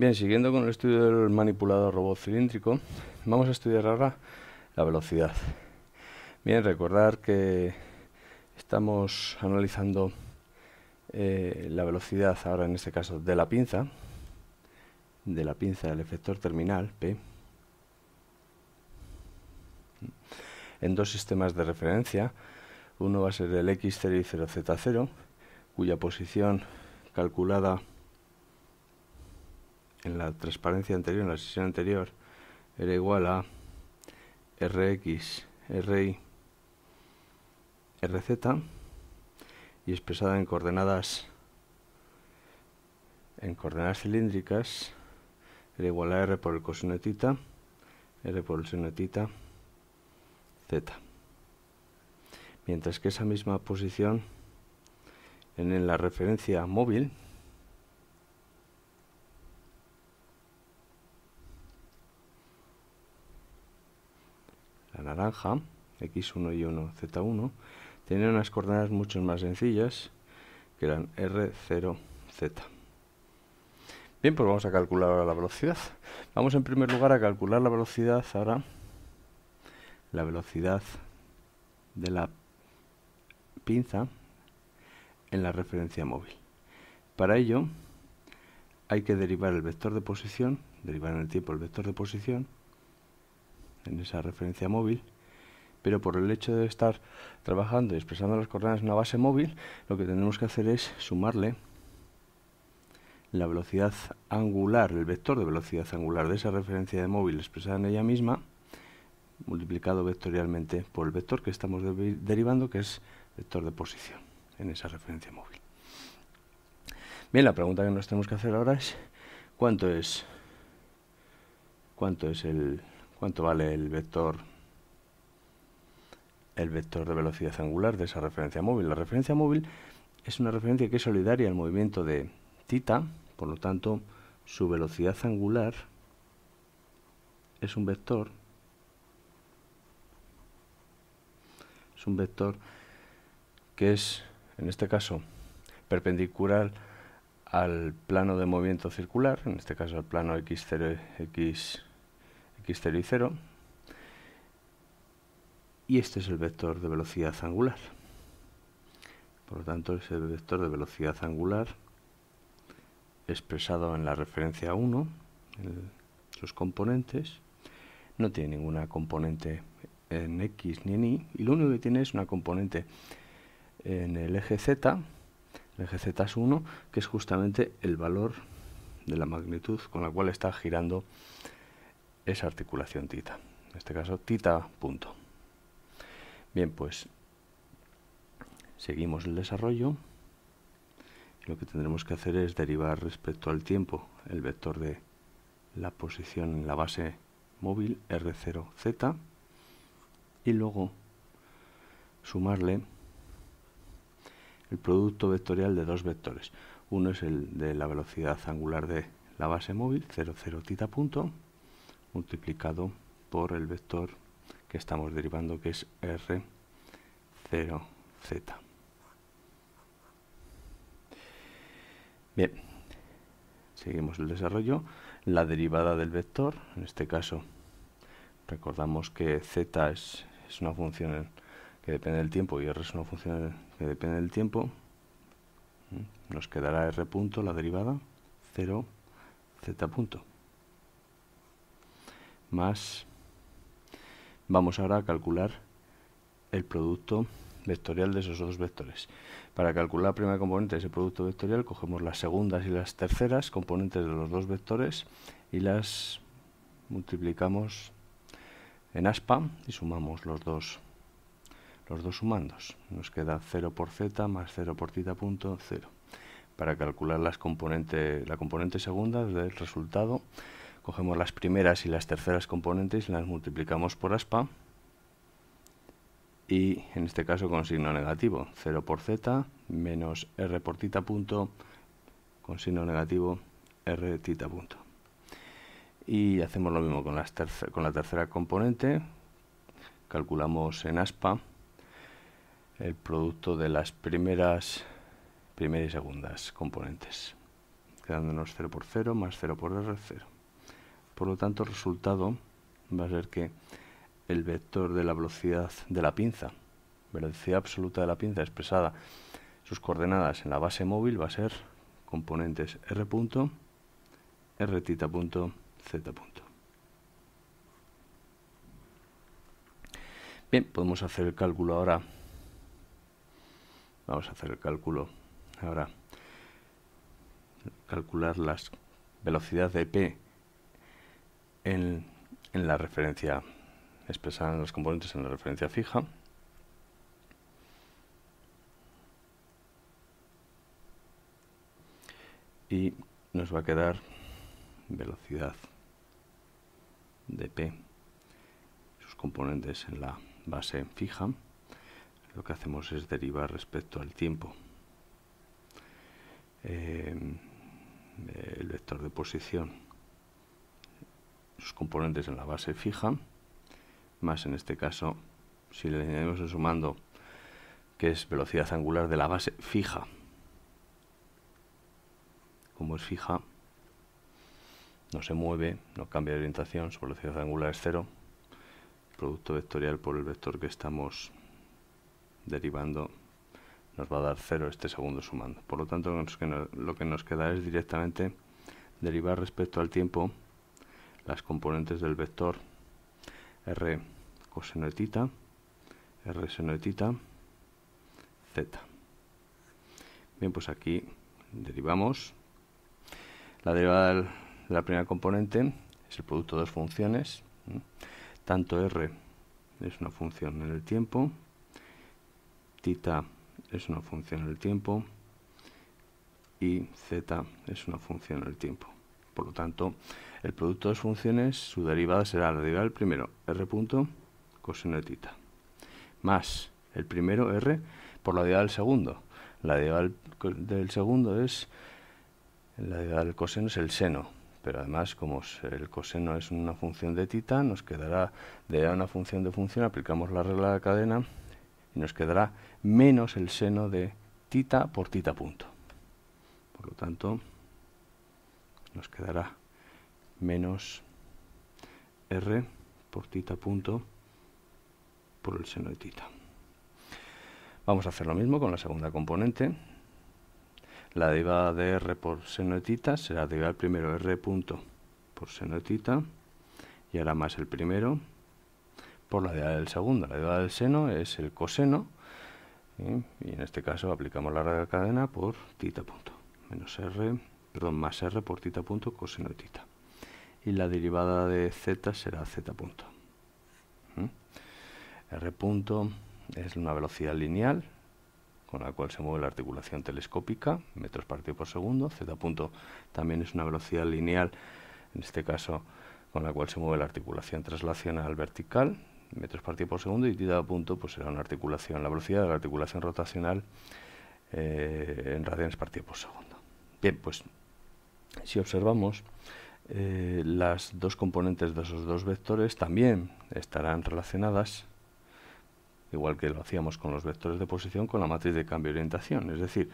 Bien, siguiendo con el estudio del manipulador robot cilíndrico, vamos a estudiar ahora la velocidad. Bien, recordar que estamos analizando eh, la velocidad ahora en este caso de la pinza, de la pinza del efector terminal P, en dos sistemas de referencia. Uno va a ser el X0 y 0Z0, cuya posición calculada en la transparencia anterior, en la sesión anterior, era igual a Rx, Ry, Rz y expresada en coordenadas en coordenadas cilíndricas era igual a R por el coseno R por el seno Z. Mientras que esa misma posición en la referencia móvil naranja, x1, y1, z1, tenía unas coordenadas mucho más sencillas, que eran r0, z. Bien, pues vamos a calcular ahora la velocidad. Vamos en primer lugar a calcular la velocidad ahora, la velocidad de la pinza en la referencia móvil. Para ello hay que derivar el vector de posición, derivar en el tiempo el vector de posición, en esa referencia móvil, pero por el hecho de estar trabajando y expresando las coordenadas en una base móvil, lo que tenemos que hacer es sumarle la velocidad angular, el vector de velocidad angular de esa referencia de móvil expresada en ella misma, multiplicado vectorialmente por el vector que estamos derivando, que es vector de posición en esa referencia móvil. Bien, la pregunta que nos tenemos que hacer ahora es cuánto es cuánto es el ¿Cuánto vale el vector el vector de velocidad angular de esa referencia móvil? La referencia móvil es una referencia que es solidaria al movimiento de tita por lo tanto, su velocidad angular es un vector es un vector que es, en este caso, perpendicular al plano de movimiento circular, en este caso al plano x0, x 0 y 0. Y este es el vector de velocidad angular. Por lo tanto, es el vector de velocidad angular expresado en la referencia 1, sus componentes. No tiene ninguna componente en X ni en Y, y lo único que tiene es una componente en el eje Z, el eje Z es 1, que es justamente el valor de la magnitud con la cual está girando esa articulación tita. En este caso, tita punto. Bien, pues seguimos el desarrollo. Lo que tendremos que hacer es derivar respecto al tiempo el vector de la posición en la base móvil R0Z y luego sumarle el producto vectorial de dos vectores. Uno es el de la velocidad angular de la base móvil, 00 tita punto, multiplicado por el vector que estamos derivando, que es R0Z. Bien, seguimos el desarrollo. La derivada del vector, en este caso recordamos que Z es, una función que depende del tiempo y R es una función que depende del tiempo. Mm, nos quedará R punto, la derivada, 0, Z punto más. Vamos ahora a calcular el producto vectorial de esos dos vectores. Para calcular la primera componente de ese producto vectorial cogemos las segundas y las terceras componentes de los dos vectores y las multiplicamos en aspa y sumamos los dos los dos sumandos. Nos queda 0 por z más 0 por tita punto cero Para calcular las componente, la componente segunda del resultado Cogemos las primeras y las terceras componentes y las multiplicamos por aspa. Y en este caso con signo negativo. 0 por z menos r por tita punto con signo negativo r tita punto. Y hacemos lo mismo con, con la tercera componente. Calculamos en aspa el producto de las primeras primera y segundas componentes, quedándonos 0 por 0 más 0 por R, 0. Por lo tanto, el resultado va a ser que el vector de la velocidad de la pinza, velocidad absoluta de la pinza expresada, sus coordenadas en la base móvil va a ser componentes r punto, r tita punto, z punto. Bien, podemos hacer el cálculo ahora. Vamos a hacer el cálculo ahora. Calcular la velocidad de P en, la referencia expresada en los componentes en la referencia fija. Y nos va a quedar velocidad de P, sus componentes en la base fija. Lo que hacemos es derivar respecto al tiempo eh, el vector de posición sus componentes en la base fija, más en este caso, si le añadimos el sumando, que es velocidad angular de la base fija. Como es fija, no se mueve, no cambia de orientación, su velocidad angular es cero. Producto vectorial por el vector que estamos derivando nos va a dar cero este segundo sumando. Por lo tanto, lo que nos queda es directamente derivar respecto al tiempo las componentes del vector r coseno de tita, r seno de tita, z. Bien, pues aquí derivamos. La derivada de la primera componente es el producto de dos funciones. Tanto r es una función en el tiempo, tita es una función en el tiempo y z es una función en el tiempo. Por lo tanto, el producto de dos funciones, su derivada será la derivada del primero, r punto, coseno de tita, más el primero, r, por la derivada del segundo. La derivada del, segundo es, la derivada del coseno es el seno, pero además como el coseno es una función de tita, nos quedará de una función de función, aplicamos la regla de la cadena y nos quedará menos el seno de tita por tita punto. Por lo tanto, nos quedará menos r por tita punto por el seno de tita. Vamos a hacer lo mismo con la segunda componente. La derivada de r por seno de tita será del primero r punto por seno de tita y ahora más el primero por la derivada del segundo. La derivada del seno es el coseno y en este caso aplicamos la de cadena por tita punto menos r perdón, más r por tita punto coseno de tita. Y la derivada de z será z punto. r punto es una velocidad lineal con la cual se mueve la articulación telescópica, metros partido por segundo. Z punto también es una velocidad lineal, en este caso con la cual se mueve la articulación traslacional vertical, metros partido por segundo. Y tita punto pues será una articulación, la velocidad de la articulación rotacional en radianes partido por segundo. Bien, pues si observamos, eh, las dos componentes de esos dos vectores también estarán relacionadas, igual que lo hacíamos con los vectores de posición, con la matriz de cambio de orientación. Es decir,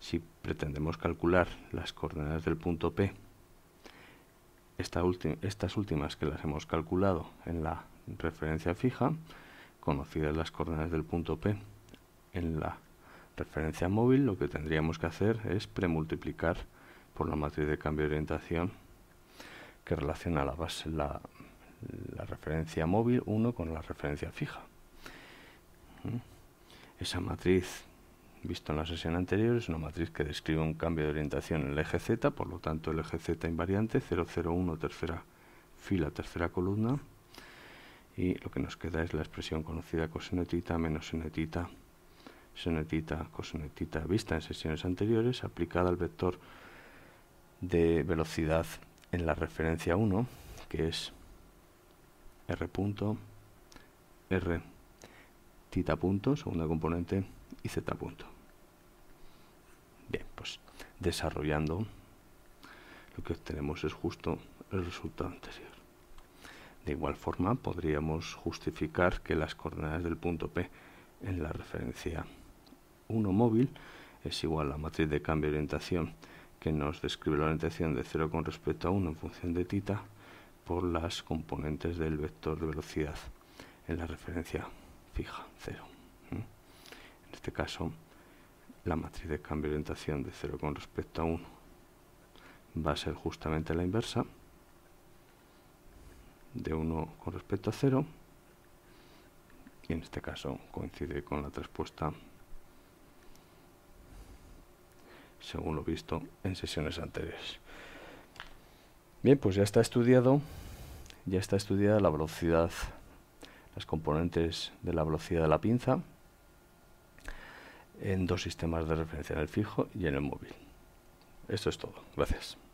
si pretendemos calcular las coordenadas del punto P, estas últimas que las hemos calculado en la referencia fija, conocidas las coordenadas del punto P en la referencia móvil, lo que tendríamos que hacer es premultiplicar por la matriz de cambio de orientación que relaciona la, base, la, referencia móvil 1 con la referencia fija. ¿Mm? Esa matriz, visto en la sesión anterior, es una matriz que describe un cambio de orientación en el eje Z, por lo tanto el eje Z invariante 001 tercera fila, tercera columna, y lo que nos queda es la expresión conocida cosenetita menos senetita, senetita, cosenetita vista en sesiones anteriores aplicada al vector de velocidad en la referencia 1, que es R punto, R tita punto, segunda componente, y Z punto. Bien, pues desarrollando lo que obtenemos es justo el resultado anterior. De igual forma, podríamos justificar que las coordenadas del punto P en la referencia 1 móvil es igual a la matriz de cambio de orientación que nos describe la orientación de 0 con respecto a 1 en función de tita por las componentes del vector de velocidad en la referencia fija 0. En este caso, la matriz de cambio de orientación de 0 con respecto a 1 va a ser justamente la inversa de 1 con respecto a 0 y en este caso coincide con la transpuesta según lo visto en sesiones anteriores. Bien, pues ya está estudiado, ya está estudiada la velocidad, las componentes de la velocidad de la pinza en dos sistemas de referencia, en el fijo y en el móvil. Esto es todo. Gracias.